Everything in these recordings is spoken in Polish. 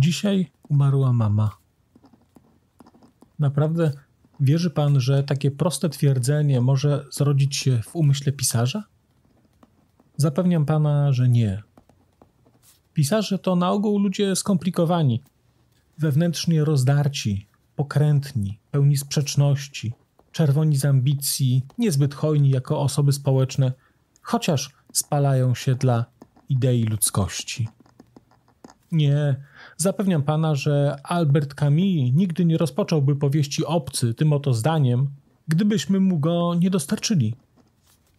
Dzisiaj umarła mama. Naprawdę wierzy pan, że takie proste twierdzenie może zrodzić się w umyśle pisarza? Zapewniam pana, że nie. Pisarze to na ogół ludzie skomplikowani, wewnętrznie rozdarci, pokrętni, pełni sprzeczności, czerwoni z ambicji, niezbyt hojni jako osoby społeczne, chociaż spalają się dla idei ludzkości. Nie, Zapewniam pana, że Albert Camus nigdy nie rozpocząłby powieści obcy tym oto zdaniem, gdybyśmy mu go nie dostarczyli.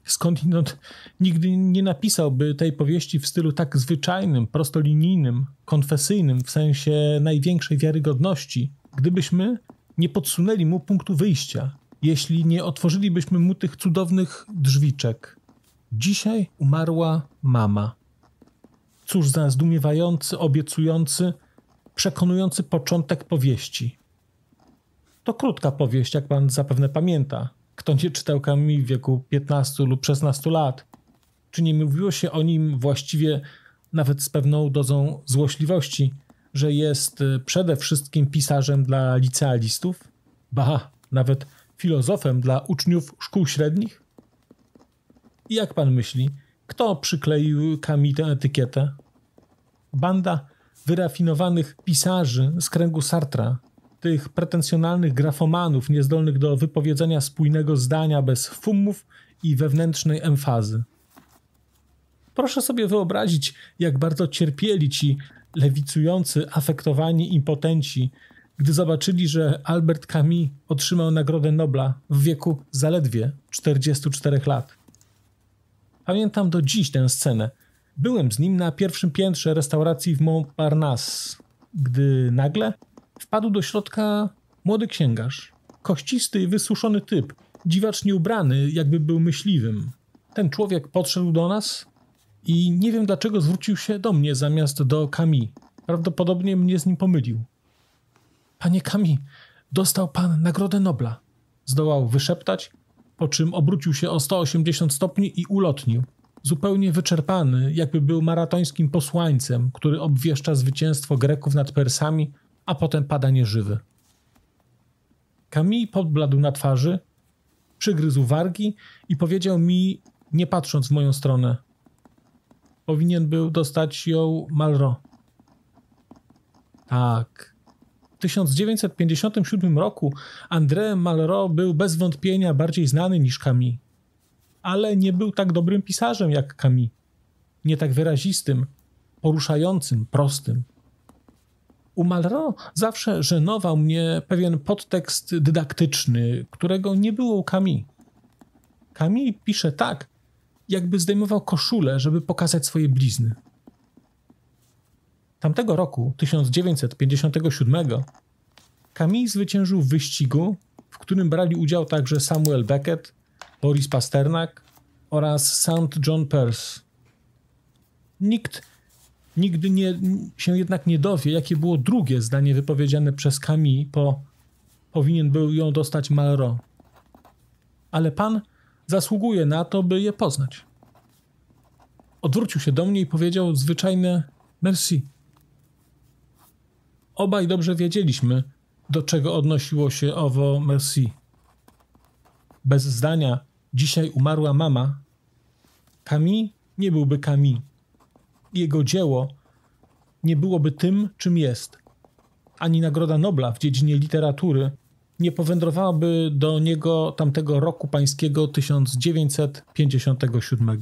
Skądinąd nigdy nie napisałby tej powieści w stylu tak zwyczajnym, prostolinijnym, konfesyjnym, w sensie największej wiarygodności, gdybyśmy nie podsunęli mu punktu wyjścia, jeśli nie otworzylibyśmy mu tych cudownych drzwiczek. Dzisiaj umarła mama cóż za zdumiewający, obiecujący, przekonujący początek powieści. To krótka powieść, jak pan zapewne pamięta. Kto nie czytał Kami w wieku 15 lub 16 lat? Czy nie mówiło się o nim właściwie nawet z pewną dozą złośliwości, że jest y, przede wszystkim pisarzem dla licealistów? Ba, nawet filozofem dla uczniów szkół średnich? I jak pan myśli, kto przykleił Kami tę etykietę? Banda wyrafinowanych pisarzy z kręgu Sartra, tych pretensjonalnych grafomanów niezdolnych do wypowiedzenia spójnego zdania bez fumów i wewnętrznej emfazy. Proszę sobie wyobrazić, jak bardzo cierpieli ci lewicujący, afektowani impotenci, gdy zobaczyli, że Albert Camus otrzymał Nagrodę Nobla w wieku zaledwie 44 lat. Pamiętam do dziś tę scenę. Byłem z nim na pierwszym piętrze restauracji w Montparnasse, gdy nagle wpadł do środka młody księgarz. Kościsty i wysuszony typ, dziwacznie ubrany, jakby był myśliwym. Ten człowiek podszedł do nas i nie wiem dlaczego zwrócił się do mnie zamiast do Kami. Prawdopodobnie mnie z nim pomylił. Panie Kami, dostał pan Nagrodę Nobla. Zdołał wyszeptać, po czym obrócił się o 180 stopni i ulotnił. Zupełnie wyczerpany, jakby był maratońskim posłańcem, który obwieszcza zwycięstwo Greków nad Persami, a potem pada nieżywy. Kamil podbladł na twarzy, przygryzł wargi i powiedział mi, nie patrząc w moją stronę. Powinien był dostać ją Malro. Tak, 1957 roku André Malraux był bez wątpienia bardziej znany niż Camus, ale nie był tak dobrym pisarzem jak Camus. Nie tak wyrazistym, poruszającym, prostym. U Malraux zawsze żenował mnie pewien podtekst dydaktyczny, którego nie było u Camus. Camus pisze tak, jakby zdejmował koszulę, żeby pokazać swoje blizny. Tamtego roku, 1957, Camille zwyciężył w wyścigu, w którym brali udział także Samuel Beckett, Boris Pasternak oraz St. John Peirce. Nikt nigdy nie, się jednak nie dowie, jakie było drugie zdanie wypowiedziane przez Camille po powinien był ją dostać Malraux. Ale pan zasługuje na to, by je poznać. Odwrócił się do mnie i powiedział zwyczajne merci. Obaj dobrze wiedzieliśmy, do czego odnosiło się owo Merci. Bez zdania, dzisiaj umarła mama. Kami nie byłby Kami. Jego dzieło nie byłoby tym, czym jest. Ani Nagroda Nobla w dziedzinie literatury nie powędrowałaby do niego tamtego roku pańskiego 1957.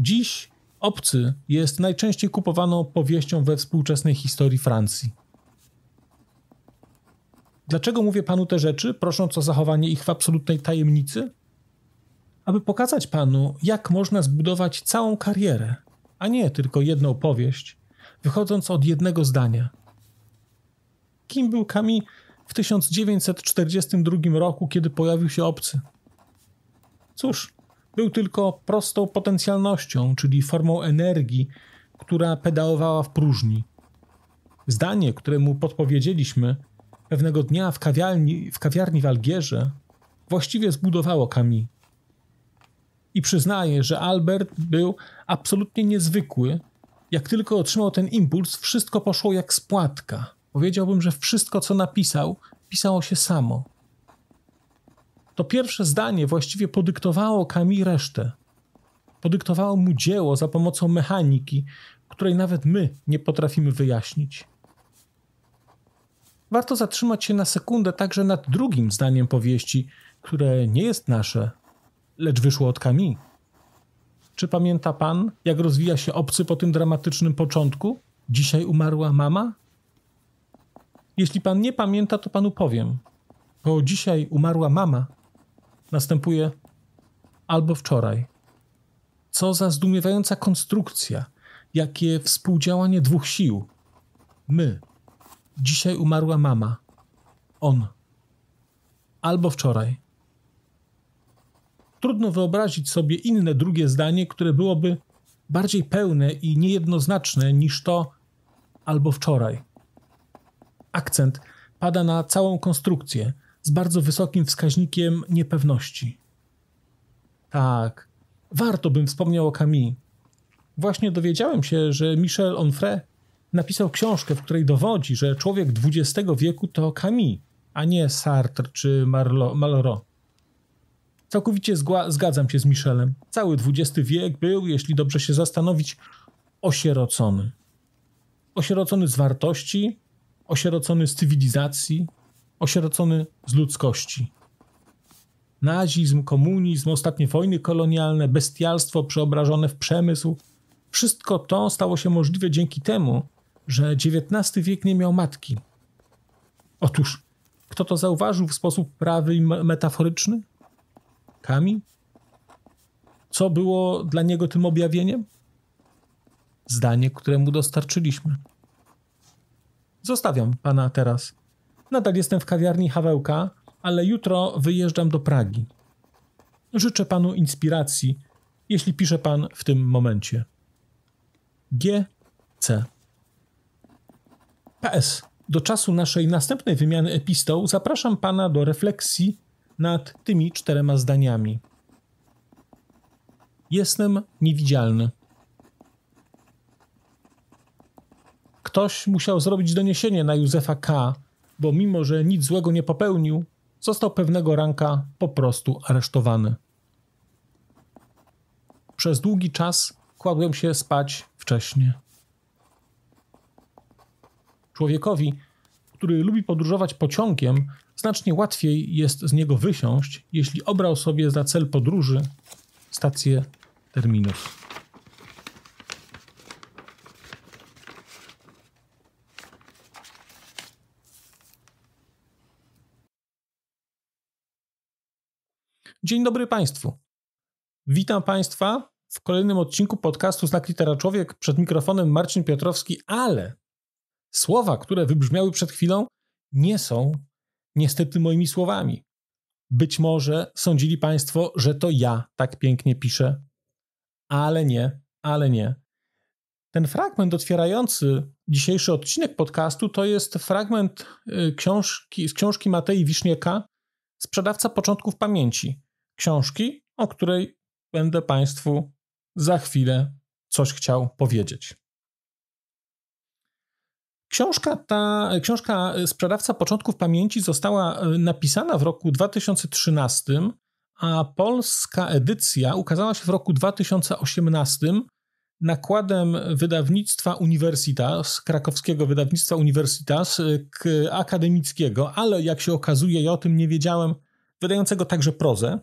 Dziś Obcy jest najczęściej kupowaną powieścią we współczesnej historii Francji. Dlaczego mówię panu te rzeczy, prosząc o zachowanie ich w absolutnej tajemnicy? Aby pokazać panu, jak można zbudować całą karierę, a nie tylko jedną powieść, wychodząc od jednego zdania. Kim był Kami w 1942 roku, kiedy pojawił się obcy? Cóż, był tylko prostą potencjalnością, czyli formą energii, która pedałowała w próżni. Zdanie, któremu podpowiedzieliśmy pewnego dnia w kawiarni w, kawiarni w Algierze, właściwie zbudowało Kami. I przyznaję, że Albert był absolutnie niezwykły. Jak tylko otrzymał ten impuls, wszystko poszło jak spłatka. Powiedziałbym, że wszystko, co napisał, pisało się samo. To pierwsze zdanie właściwie podyktowało Kami resztę. Podyktowało mu dzieło za pomocą mechaniki, której nawet my nie potrafimy wyjaśnić. Warto zatrzymać się na sekundę także nad drugim zdaniem powieści, które nie jest nasze, lecz wyszło od Kami. Czy pamięta pan, jak rozwija się obcy po tym dramatycznym początku? Dzisiaj umarła mama? Jeśli pan nie pamięta, to panu powiem. Bo dzisiaj umarła mama następuje albo wczoraj. Co za zdumiewająca konstrukcja, jakie współdziałanie dwóch sił. My. Dzisiaj umarła mama. On. Albo wczoraj. Trudno wyobrazić sobie inne drugie zdanie, które byłoby bardziej pełne i niejednoznaczne niż to albo wczoraj. Akcent pada na całą konstrukcję, z bardzo wysokim wskaźnikiem niepewności. Tak, warto bym wspomniał o Camille. Właśnie dowiedziałem się, że Michel Onfray napisał książkę, w której dowodzi, że człowiek XX wieku to Camille, a nie Sartre czy Marlo, Malraux. Całkowicie zgadzam się z Michelem. Cały XX wiek był, jeśli dobrze się zastanowić, osierocony. Osierocony z wartości, osierocony z cywilizacji, osierocony z ludzkości. Nazizm, komunizm, ostatnie wojny kolonialne, bestialstwo przeobrażone w przemysł wszystko to stało się możliwe dzięki temu, że XIX wiek nie miał matki. Otóż, kto to zauważył w sposób prawy i metaforyczny? Kami? Co było dla niego tym objawieniem? Zdanie, które mu dostarczyliśmy. Zostawiam pana teraz Nadal jestem w kawiarni Hawełka, ale jutro wyjeżdżam do Pragi. Życzę panu inspiracji, jeśli pisze pan w tym momencie. G. C. PS. Do czasu naszej następnej wymiany epistoł zapraszam pana do refleksji nad tymi czterema zdaniami. Jestem niewidzialny. Ktoś musiał zrobić doniesienie na Józefa K bo mimo że nic złego nie popełnił, został pewnego ranka po prostu aresztowany. Przez długi czas kładłem się spać wcześnie. Człowiekowi, który lubi podróżować pociągiem, znacznie łatwiej jest z niego wysiąść, jeśli obrał sobie za cel podróży stację terminów. Dzień dobry Państwu. Witam Państwa w kolejnym odcinku podcastu Znak Litera Człowiek przed mikrofonem Marcin Piotrowski, ale słowa, które wybrzmiały przed chwilą, nie są niestety moimi słowami. Być może sądzili Państwo, że to ja tak pięknie piszę, ale nie, ale nie. Ten fragment otwierający dzisiejszy odcinek podcastu to jest fragment y, książki, z książki Matei Wisznieka Sprzedawca początków pamięci książki, o której będę Państwu za chwilę coś chciał powiedzieć. Książka ta, książka e, Sprzedawca Początków Pamięci została e, napisana w roku 2013, a polska edycja ukazała się w roku 2018 nakładem wydawnictwa Universitas, krakowskiego wydawnictwa Universitas e, akademickiego, ale jak się okazuje, ja o tym nie wiedziałem, wydającego także prozę.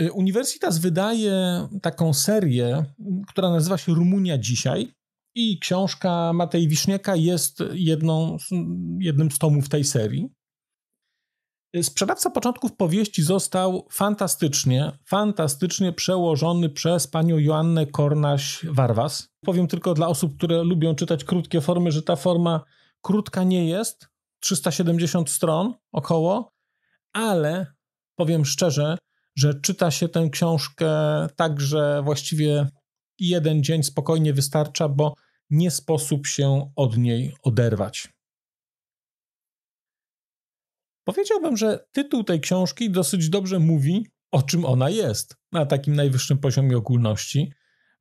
Y, Uniwersytas wydaje taką serię, która nazywa się Rumunia dzisiaj. I książka Matej Wiszniaka jest jedną, jednym z tomów tej serii. Y, sprzedawca początków powieści został fantastycznie, fantastycznie przełożony przez panią Joannę Kornaś-Warwas. Powiem tylko dla osób, które lubią czytać krótkie formy, że ta forma krótka nie jest, 370 stron około, ale powiem szczerze, że czyta się tę książkę tak, że właściwie jeden dzień spokojnie wystarcza, bo nie sposób się od niej oderwać. Powiedziałbym, że tytuł tej książki dosyć dobrze mówi, o czym ona jest na takim najwyższym poziomie ogólności,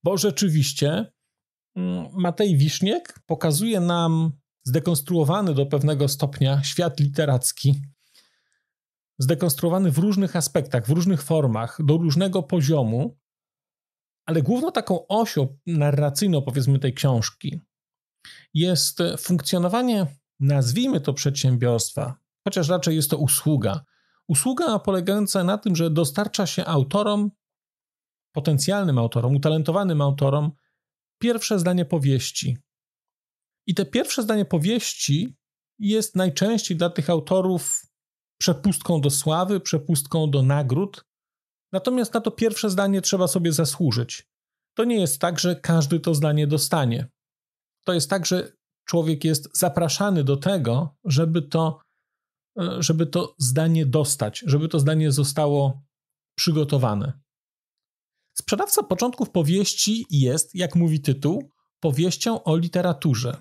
bo rzeczywiście mm, Matej Wiszniek pokazuje nam zdekonstruowany do pewnego stopnia świat literacki, zdekonstruowany w różnych aspektach, w różnych formach, do różnego poziomu, ale główną taką osią narracyjną, powiedzmy, tej książki jest funkcjonowanie, nazwijmy to przedsiębiorstwa, chociaż raczej jest to usługa. Usługa polegająca na tym, że dostarcza się autorom, potencjalnym autorom, utalentowanym autorom, pierwsze zdanie powieści. I te pierwsze zdanie powieści jest najczęściej dla tych autorów przepustką do sławy, przepustką do nagród. Natomiast na to pierwsze zdanie trzeba sobie zasłużyć. To nie jest tak, że każdy to zdanie dostanie. To jest tak, że człowiek jest zapraszany do tego, żeby to, e, żeby to zdanie dostać, żeby to zdanie zostało przygotowane. Sprzedawca początków powieści jest, jak mówi tytuł, powieścią o literaturze.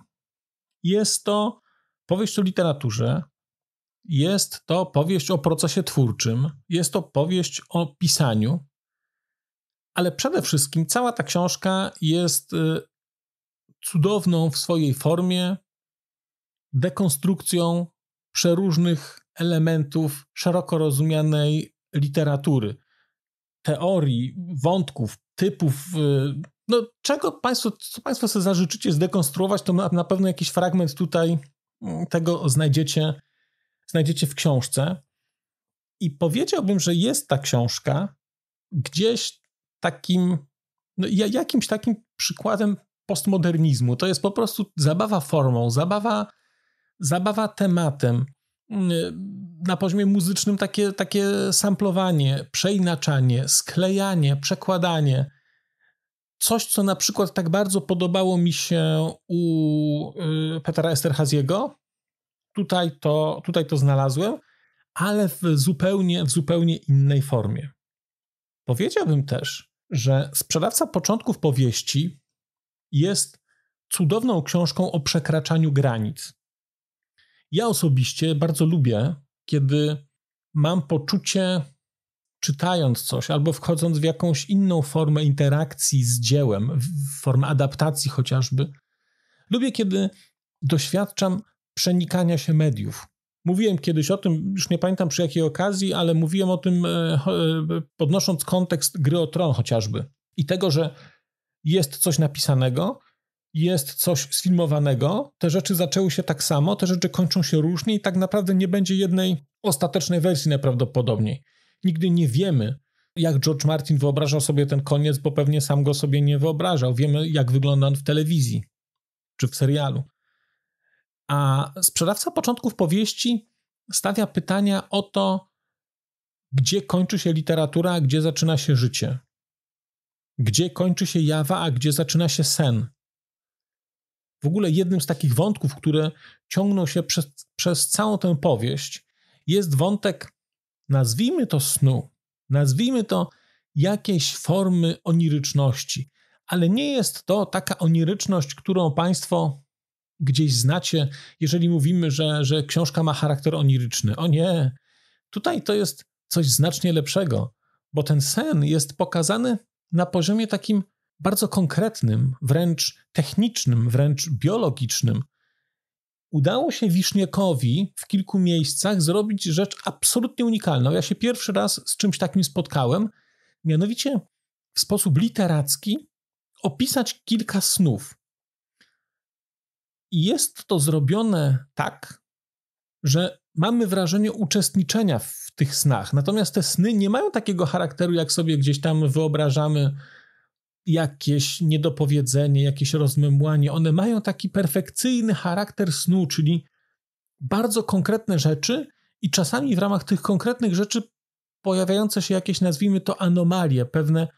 Jest to powieść o literaturze, jest to powieść o procesie twórczym, jest to powieść o pisaniu, ale przede wszystkim cała ta książka jest y, cudowną w swojej formie dekonstrukcją przeróżnych elementów szeroko rozumianej literatury, teorii, wątków, typów. Y, no, czego państwo, co Państwo sobie zażyczycie zdekonstruować, to na pewno jakiś fragment tutaj mm, tego znajdziecie znajdziecie w książce. I powiedziałbym, że jest ta książka gdzieś takim, no jakimś takim przykładem postmodernizmu. To jest po prostu zabawa formą, zabawa, zabawa tematem. Mm, na poziomie muzycznym takie, takie samplowanie, przeinaczanie, sklejanie, przekładanie. Coś, co na przykład tak bardzo podobało mi się u y, Petra Esterhaziego, tutaj to, tutaj to znalazłem, ale w zupełnie, w zupełnie innej formie. Powiedziałbym też, że Sprzedawca Początków Powieści jest cudowną książką o przekraczaniu granic. Ja osobiście bardzo lubię, kiedy mam poczucie, czytając coś albo wchodząc w jakąś inną formę interakcji z dziełem, formę adaptacji chociażby, lubię, kiedy doświadczam przenikania się mediów. Mówiłem kiedyś o tym, już nie pamiętam przy jakiej okazji, ale mówiłem o tym e, e, podnosząc kontekst gry o tron chociażby i tego, że jest coś napisanego, jest coś sfilmowanego, te rzeczy zaczęły się tak samo, te rzeczy kończą się różnie i tak naprawdę nie będzie jednej ostatecznej wersji najprawdopodobniej. Nigdy nie wiemy, jak George Martin wyobrażał sobie ten koniec, bo pewnie sam go sobie nie wyobrażał. Wiemy, jak wygląda on w telewizji czy w serialu. A sprzedawca początków powieści stawia pytania o to, gdzie kończy się literatura, a gdzie zaczyna się życie. Gdzie kończy się jawa, a gdzie zaczyna się sen. W ogóle jednym z takich wątków, które ciągną się przez, przez całą tę powieść, jest wątek, nazwijmy to snu, nazwijmy to jakiejś formy oniryczności, ale nie jest to taka oniryczność, którą Państwo gdzieś znacie, jeżeli mówimy, że, że książka ma charakter oniryczny. O nie, tutaj to jest coś znacznie lepszego, bo ten sen jest pokazany na poziomie takim bardzo konkretnym, wręcz technicznym, wręcz biologicznym. Udało się Wiszniekowi w kilku miejscach zrobić rzecz absolutnie unikalną. Ja się pierwszy raz z czymś takim spotkałem, mianowicie w sposób literacki opisać kilka snów. I jest to zrobione tak, że mamy wrażenie uczestniczenia w tych snach. Natomiast te sny nie mają takiego charakteru, jak sobie gdzieś tam wyobrażamy jakieś niedopowiedzenie, jakieś rozmemłanie. One mają taki perfekcyjny charakter snu, czyli bardzo konkretne rzeczy i czasami w ramach tych konkretnych rzeczy pojawiające się jakieś, nazwijmy to, anomalie, pewne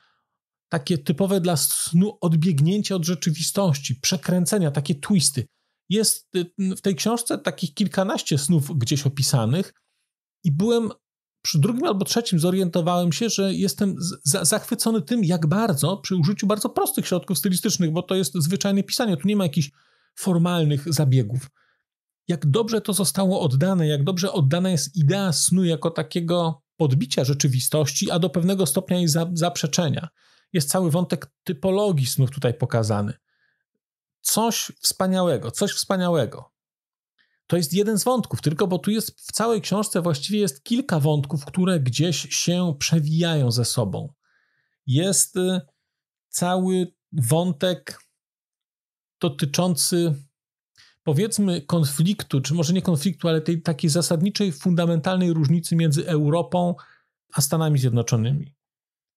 takie typowe dla snu odbiegnięcia od rzeczywistości, przekręcenia, takie twisty. Jest y, w tej książce takich kilkanaście snów gdzieś opisanych i byłem przy drugim albo trzecim zorientowałem się, że jestem zachwycony tym, jak bardzo przy użyciu bardzo prostych środków stylistycznych, bo to jest zwyczajne pisanie, tu nie ma jakichś formalnych zabiegów. Jak dobrze to zostało oddane, jak dobrze oddana jest idea snu jako takiego podbicia rzeczywistości, a do pewnego stopnia jej zaprzeczenia. Jest cały wątek typologii snów tutaj pokazany. Coś wspaniałego, coś wspaniałego. To jest jeden z wątków, tylko bo tu jest w całej książce właściwie jest kilka wątków, które gdzieś się przewijają ze sobą. Jest y, cały wątek dotyczący powiedzmy konfliktu, czy może nie konfliktu, ale tej takiej zasadniczej, fundamentalnej różnicy między Europą a Stanami Zjednoczonymi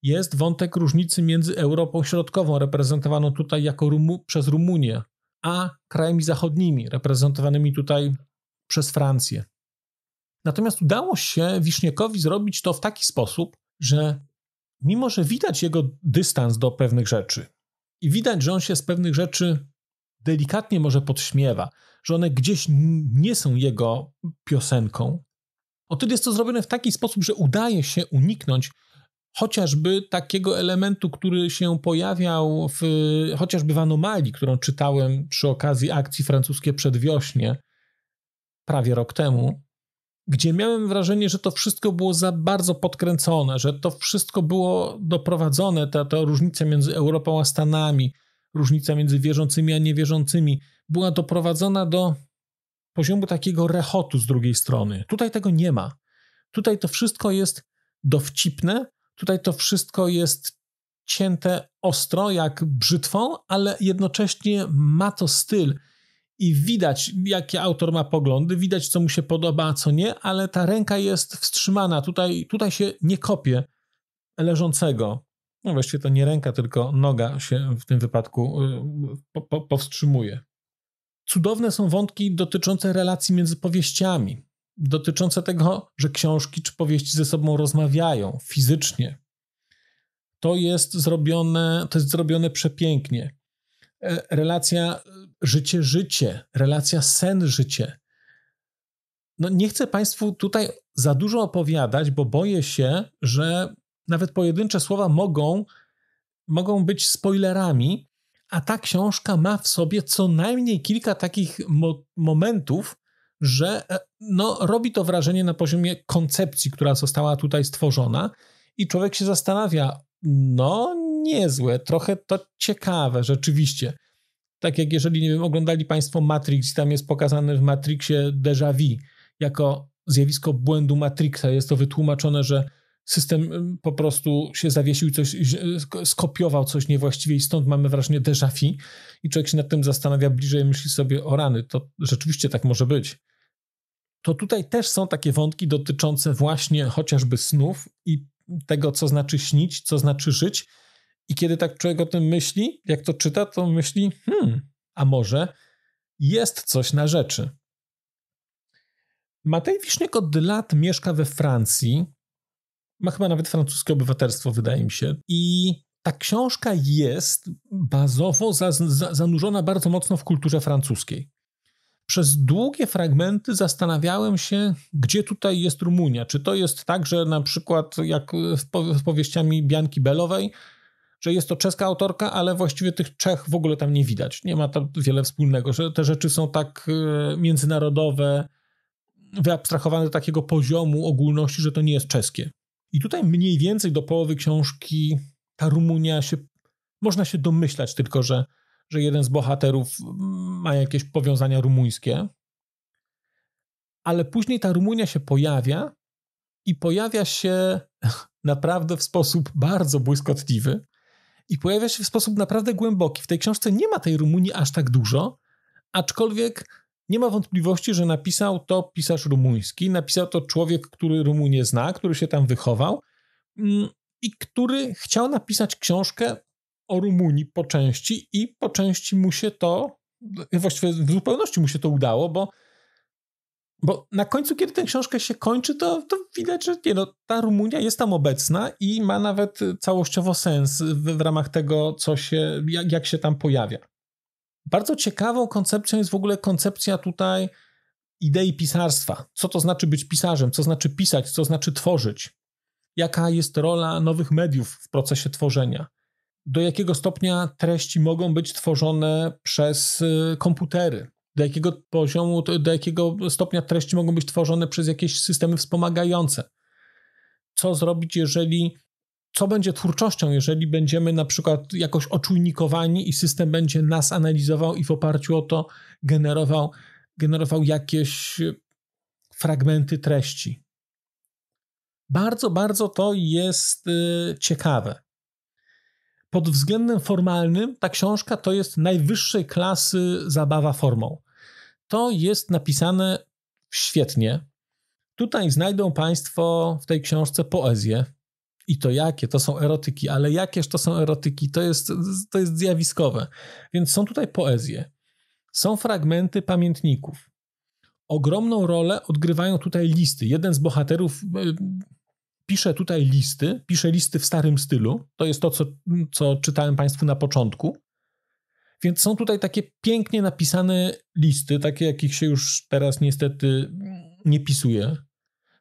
jest wątek różnicy między Europą Środkową, reprezentowaną tutaj jako Rumu przez Rumunię, a krajami zachodnimi, reprezentowanymi tutaj przez Francję. Natomiast udało się Wiszniekowi zrobić to w taki sposób, że mimo, że widać jego dystans do pewnych rzeczy i widać, że on się z pewnych rzeczy delikatnie może podśmiewa, że one gdzieś nie są jego piosenką, o tyle jest to zrobione w taki sposób, że udaje się uniknąć chociażby takiego elementu, który się pojawiał w, chociażby w anomalii, którą czytałem przy okazji akcji francuskie przedwiośnie prawie rok temu, gdzie miałem wrażenie, że to wszystko było za bardzo podkręcone, że to wszystko było doprowadzone, ta, ta różnica między Europą a Stanami, różnica między wierzącymi a niewierzącymi, była doprowadzona do poziomu takiego rechotu z drugiej strony. Tutaj tego nie ma. Tutaj to wszystko jest dowcipne, Tutaj to wszystko jest cięte ostro, jak brzytwą, ale jednocześnie ma to styl. I widać, jakie autor ma poglądy, widać, co mu się podoba, a co nie, ale ta ręka jest wstrzymana. Tutaj, tutaj się nie kopie leżącego. No właściwie to nie ręka, tylko noga się w tym wypadku y, po, po, powstrzymuje. Cudowne są wątki dotyczące relacji między powieściami dotyczące tego, że książki czy powieści ze sobą rozmawiają fizycznie. To jest zrobione, to jest zrobione przepięknie. E, relacja życie-życie, relacja sen-życie. No nie chcę Państwu tutaj za dużo opowiadać, bo boję się, że nawet pojedyncze słowa mogą, mogą być spoilerami, a ta książka ma w sobie co najmniej kilka takich mo- momentów, że e, no, robi to wrażenie na poziomie koncepcji, która została tutaj stworzona, i człowiek się zastanawia, no niezłe, trochę to ciekawe rzeczywiście. Tak jak jeżeli, nie wiem, oglądali Państwo Matrix, tam jest pokazane w Matrixie déjà vu jako zjawisko błędu Matrixa. Jest to wytłumaczone, że system po prostu się zawiesił, coś, skopiował coś niewłaściwie i stąd mamy wrażenie déjà vu i człowiek się nad tym zastanawia bliżej, myśli sobie o rany, to rzeczywiście tak może być to tutaj też są takie wątki dotyczące właśnie chociażby snów i tego, co znaczy śnić, co znaczy żyć. I kiedy tak człowiek o tym myśli, jak to czyta, to myśli, hmm, a może jest coś na rzeczy. Matej Wiszniak od lat mieszka we Francji. Ma chyba nawet francuskie obywatelstwo, wydaje mi się. I ta książka jest bazowo zanurzona bardzo mocno w kulturze francuskiej przez długie fragmenty zastanawiałem się, gdzie tutaj jest Rumunia. Czy to jest tak, że na przykład jak z powieściami Bianki Belowej, że jest to czeska autorka, ale właściwie tych Czech w ogóle tam nie widać. Nie ma tam wiele wspólnego, że te rzeczy są tak e, międzynarodowe, wyabstrahowane do takiego poziomu ogólności, że to nie jest czeskie. I tutaj mniej więcej do połowy książki ta Rumunia się, można się domyślać tylko, że że jeden z bohaterów mm, ma jakieś powiązania rumuńskie, ale później ta Rumunia się pojawia i pojawia się naprawdę w sposób bardzo błyskotliwy i pojawia się w sposób naprawdę głęboki. W tej książce nie ma tej Rumunii aż tak dużo, aczkolwiek nie ma wątpliwości, że napisał to pisarz rumuński, napisał to człowiek, który Rumunię zna, który się tam wychował mm, i który chciał napisać książkę o Rumunii po części i po części mu się to, właściwie w zupełności mu się to udało, bo, bo na końcu, kiedy tę książkę się kończy, to, to widać, że nie, no, ta Rumunia jest tam obecna i ma nawet całościowo sens w, w ramach tego, co się, jak, jak się tam pojawia. Bardzo ciekawą koncepcją jest w ogóle koncepcja tutaj idei pisarstwa. Co to znaczy być pisarzem, co znaczy pisać, co znaczy tworzyć. Jaka jest rola nowych mediów w procesie tworzenia? do jakiego stopnia treści mogą być tworzone przez y, komputery, do jakiego poziomu, do jakiego stopnia treści mogą być tworzone przez jakieś systemy wspomagające. Co zrobić, jeżeli, co będzie twórczością, jeżeli będziemy na przykład jakoś oczujnikowani i system będzie nas analizował i w oparciu o to generował, generował jakieś y, fragmenty treści. Bardzo, bardzo to jest y, ciekawe pod względem formalnym ta książka to jest najwyższej klasy zabawa formą. To jest napisane świetnie. Tutaj znajdą Państwo w tej książce poezję. I to jakie? To są erotyki, ale jakież to są erotyki? To jest, to jest zjawiskowe. Więc są tutaj poezje, są fragmenty pamiętników. Ogromną rolę odgrywają tutaj listy. Jeden z bohaterów piszę tutaj listy, piszę listy w starym stylu. To jest to, co, co czytałem Państwu na początku. Więc są tutaj takie pięknie napisane listy, takie jakich się już teraz niestety nie pisuje.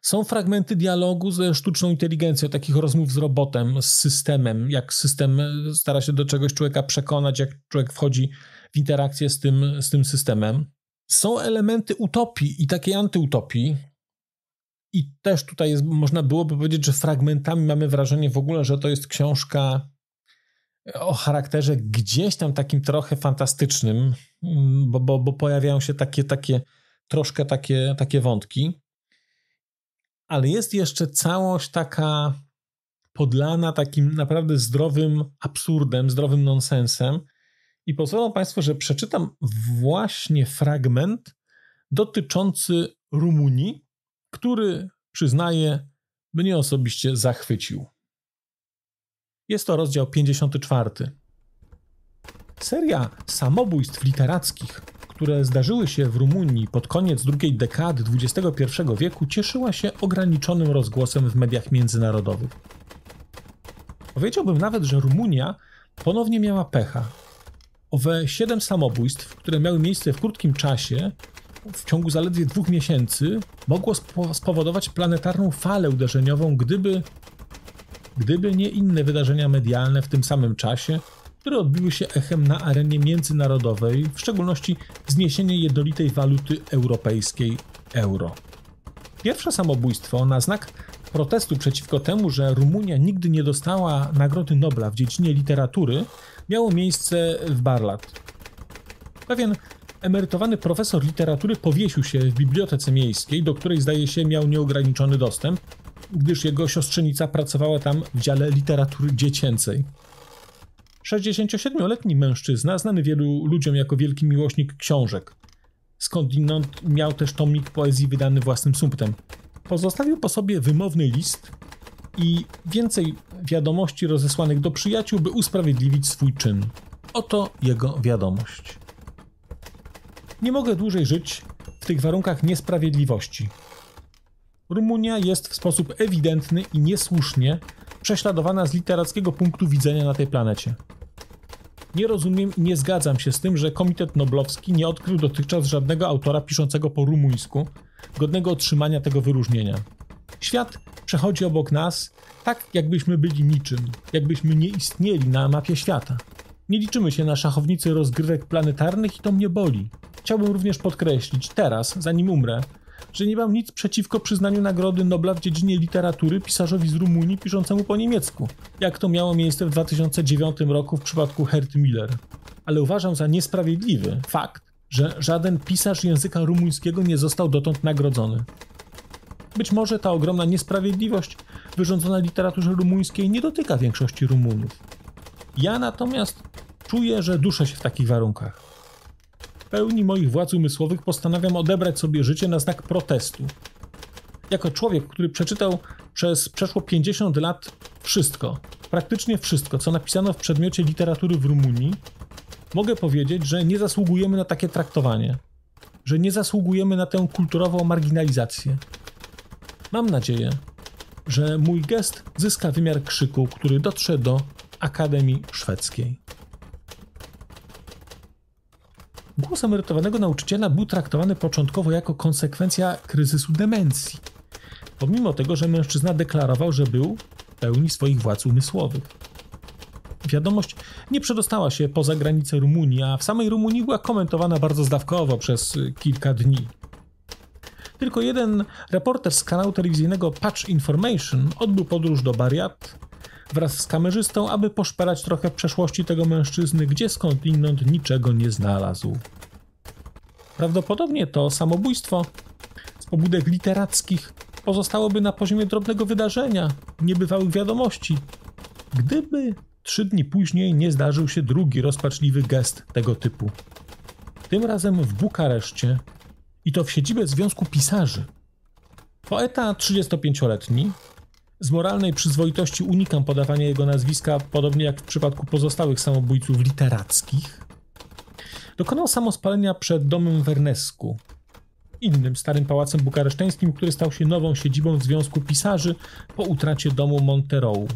Są fragmenty dialogu ze sztuczną inteligencją, takich rozmów z robotem, z systemem, jak system stara się do czegoś człowieka przekonać, jak człowiek wchodzi w interakcję z tym, z tym systemem. Są elementy utopii i takiej antyutopii, i też tutaj jest, można byłoby powiedzieć, że fragmentami mamy wrażenie w ogóle, że to jest książka o charakterze gdzieś tam takim trochę fantastycznym, mm, bo, bo, bo pojawiają się takie, takie troszkę takie, takie wątki. Ale jest jeszcze całość taka podlana takim naprawdę zdrowym absurdem, zdrowym nonsensem. I pozwolą Państwo, że przeczytam właśnie fragment dotyczący Rumunii, który, przyznaję, mnie osobiście zachwycił. Jest to rozdział 54. Seria samobójstw literackich, które zdarzyły się w Rumunii pod koniec drugiej dekady XXI wieku, cieszyła się ograniczonym rozgłosem w mediach międzynarodowych. Powiedziałbym nawet, że Rumunia ponownie miała pecha. Owe siedem samobójstw, które miały miejsce w krótkim czasie, w ciągu zaledwie dwóch miesięcy mogło spowodować planetarną falę uderzeniową, gdyby, gdyby nie inne wydarzenia medialne w tym samym czasie, które odbiły się echem na arenie międzynarodowej, w szczególności zniesienie jednolitej waluty europejskiej euro. Pierwsze samobójstwo na znak protestu przeciwko temu, że Rumunia nigdy nie dostała Nagrody Nobla w dziedzinie literatury, miało miejsce w Barlat. Pewien emerytowany profesor literatury powiesił się w bibliotece miejskiej, do której zdaje się miał nieograniczony dostęp, gdyż jego siostrzenica pracowała tam w dziale literatury dziecięcej. 67-letni mężczyzna, znany wielu ludziom jako wielki miłośnik książek. Skądinąd miał też tomik poezji wydany własnym sumptem. Pozostawił po sobie wymowny list i więcej wiadomości rozesłanych do przyjaciół, by usprawiedliwić swój czyn. Oto jego wiadomość. Nie mogę dłużej żyć w tych warunkach niesprawiedliwości. Rumunia jest w sposób ewidentny i niesłusznie prześladowana z literackiego punktu widzenia na tej planecie. Nie rozumiem i nie zgadzam się z tym, że Komitet Noblowski nie odkrył dotychczas żadnego autora piszącego po rumuńsku, godnego otrzymania tego wyróżnienia. Świat przechodzi obok nas tak, jakbyśmy byli niczym, jakbyśmy nie istnieli na mapie świata. Nie liczymy się na szachownicy rozgrywek planetarnych i to mnie boli. Chciałbym również podkreślić teraz, zanim umrę, że nie mam nic przeciwko przyznaniu Nagrody Nobla w dziedzinie literatury pisarzowi z Rumunii piszącemu po niemiecku, jak to miało miejsce w 2009 roku w przypadku Herty Miller. Ale uważam za niesprawiedliwy fakt, że żaden pisarz języka rumuńskiego nie został dotąd nagrodzony. Być może ta ogromna niesprawiedliwość wyrządzona literaturze rumuńskiej nie dotyka większości Rumunów. Ja natomiast czuję, że duszę się w takich warunkach pełni moich władz umysłowych postanawiam odebrać sobie życie na znak protestu. Jako człowiek, który przeczytał przez przeszło 50 lat wszystko, praktycznie wszystko, co napisano w przedmiocie literatury w Rumunii, mogę powiedzieć, że nie zasługujemy na takie traktowanie, że nie zasługujemy na tę kulturową marginalizację. Mam nadzieję, że mój gest zyska wymiar krzyku, który dotrze do Akademii Szwedzkiej. Głos emerytowanego nauczyciela był traktowany początkowo jako konsekwencja kryzysu demencji, pomimo tego, że mężczyzna deklarował, że był w pełni swoich władz umysłowych. Wiadomość nie przedostała się poza granice Rumunii, a w samej Rumunii była komentowana bardzo zdawkowo przez y, kilka dni. Tylko jeden reporter z kanału telewizyjnego Patch Information odbył podróż do Bariat, wraz z kamerzystą, aby poszperać trochę w przeszłości tego mężczyzny, gdzie skądinąd niczego nie znalazł. Prawdopodobnie to samobójstwo z pobudek literackich pozostałoby na poziomie drobnego wydarzenia, niebywałych wiadomości, gdyby trzy dni później nie zdarzył się drugi rozpaczliwy gest tego typu. Tym razem w Bukareszcie i to w siedzibę Związku Pisarzy. Poeta 35-letni, z moralnej przyzwoitości unikam podawania jego nazwiska, podobnie jak w przypadku pozostałych samobójców literackich. Dokonał samospalenia przed domem Wernesku, innym starym pałacem bukareszteńskim, który stał się nową siedzibą Związku Pisarzy po utracie domu Monterou.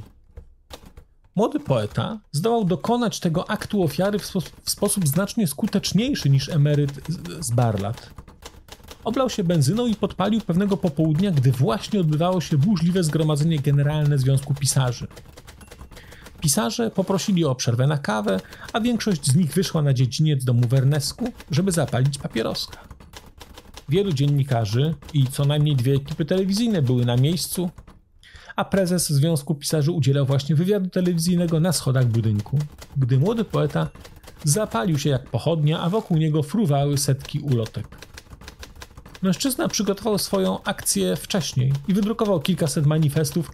Młody poeta zdołał dokonać tego aktu ofiary w, spo w sposób znacznie skuteczniejszy niż emeryt z, z Barlat. Oblał się benzyną i podpalił pewnego popołudnia, gdy właśnie odbywało się burzliwe zgromadzenie generalne Związku Pisarzy. Pisarze poprosili o przerwę na kawę, a większość z nich wyszła na dziedziniec domu Wernesku, żeby zapalić papieroska. Wielu dziennikarzy i co najmniej dwie ekipy telewizyjne były na miejscu, a prezes Związku Pisarzy udzielał właśnie wywiadu telewizyjnego na schodach budynku, gdy młody poeta zapalił się jak pochodnia, a wokół niego fruwały setki ulotek. Mężczyzna przygotował swoją akcję wcześniej i wydrukował kilkaset manifestów,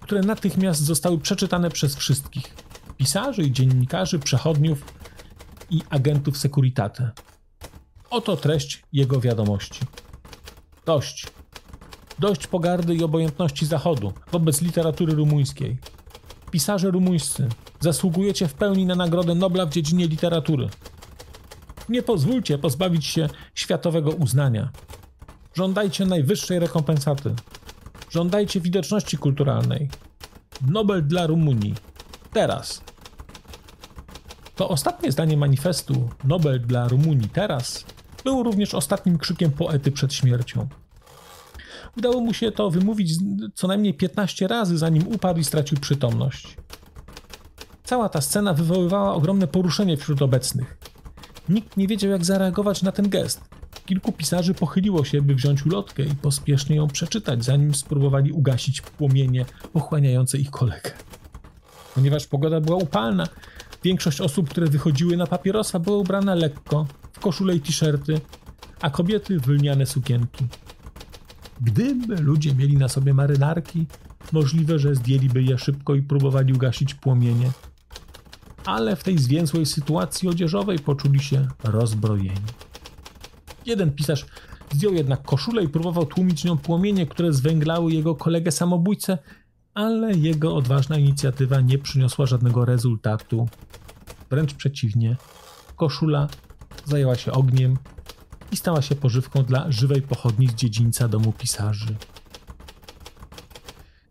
które natychmiast zostały przeczytane przez wszystkich: pisarzy, dziennikarzy, przechodniów i agentów Securitate. Oto treść jego wiadomości. Dość. Dość pogardy i obojętności Zachodu wobec literatury rumuńskiej. Pisarze rumuńscy, zasługujecie w pełni na Nagrodę Nobla w dziedzinie literatury. Nie pozwólcie pozbawić się światowego uznania. Żądajcie najwyższej rekompensaty. Żądajcie widoczności kulturalnej. Nobel dla Rumunii. Teraz. To ostatnie zdanie manifestu Nobel dla Rumunii teraz było również ostatnim krzykiem poety przed śmiercią. Udało mu się to wymówić co najmniej 15 razy, zanim upadł i stracił przytomność. Cała ta scena wywoływała ogromne poruszenie wśród obecnych. Nikt nie wiedział, jak zareagować na ten gest kilku pisarzy pochyliło się, by wziąć ulotkę i pospiesznie ją przeczytać, zanim spróbowali ugasić płomienie pochłaniające ich kolegę. Ponieważ pogoda była upalna, większość osób, które wychodziły na papierosa, była ubrana lekko, w koszule i t-shirty, a kobiety w lniane sukienki. Gdyby ludzie mieli na sobie marynarki, możliwe, że zdjęliby je szybko i próbowali ugasić płomienie. Ale w tej zwięzłej sytuacji odzieżowej poczuli się rozbrojeni. Jeden pisarz zdjął jednak koszulę i próbował tłumić nią płomienie, które zwęglały jego kolegę samobójcę, ale jego odważna inicjatywa nie przyniosła żadnego rezultatu. Wręcz przeciwnie, koszula zajęła się ogniem i stała się pożywką dla żywej pochodni z dziedzińca domu pisarzy.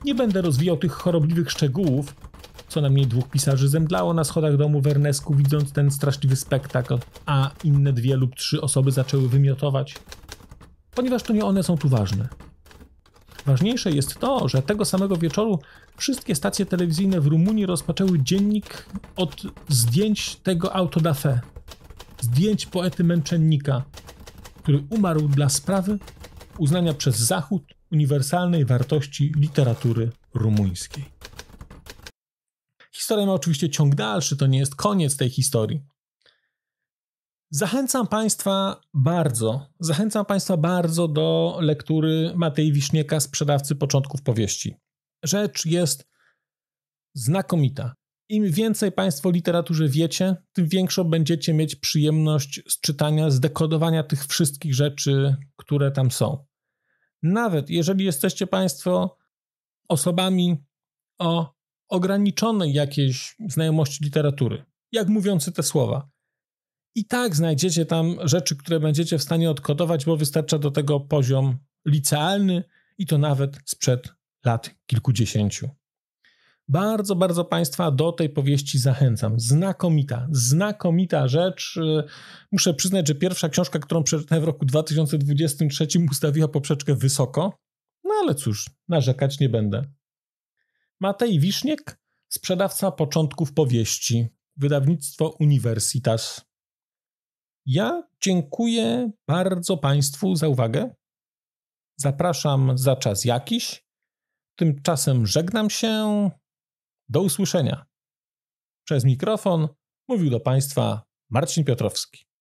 Nie będę rozwijał tych chorobliwych szczegółów. Co najmniej dwóch pisarzy zemdlało na schodach domu Wernesku, widząc ten straszliwy spektakl a inne dwie lub trzy osoby zaczęły wymiotować, ponieważ to nie one są tu ważne. Ważniejsze jest to, że tego samego wieczoru wszystkie stacje telewizyjne w Rumunii rozpoczęły dziennik od zdjęć tego autodafe, zdjęć poety męczennika, który umarł dla sprawy uznania przez Zachód uniwersalnej wartości literatury rumuńskiej. Historia ma oczywiście ciąg dalszy, to nie jest koniec tej historii. Zachęcam Państwa bardzo, zachęcam Państwa bardzo do lektury Matei Wiśnieka, sprzedawcy początków powieści. Rzecz jest znakomita. Im więcej Państwo o literaturze wiecie, tym większą będziecie mieć przyjemność z czytania, z dekodowania tych wszystkich rzeczy, które tam są. Nawet jeżeli jesteście Państwo osobami o ograniczonej jakiejś znajomości literatury, jak mówiący te słowa – i tak znajdziecie tam rzeczy, które będziecie w stanie odkodować, bo wystarcza do tego poziom licealny i to nawet sprzed lat kilkudziesięciu. Bardzo, bardzo Państwa do tej powieści zachęcam. Znakomita, znakomita rzecz. Muszę przyznać, że pierwsza książka, którą przeczytałem w roku 2023, ustawiła poprzeczkę wysoko. No ale cóż, narzekać nie będę. Matej Wiszniek, sprzedawca początków powieści, wydawnictwo Universitas. Ja dziękuję bardzo Państwu za uwagę. Zapraszam za czas jakiś. Tymczasem żegnam się. Do usłyszenia. Przez mikrofon mówił do Państwa Marcin Piotrowski.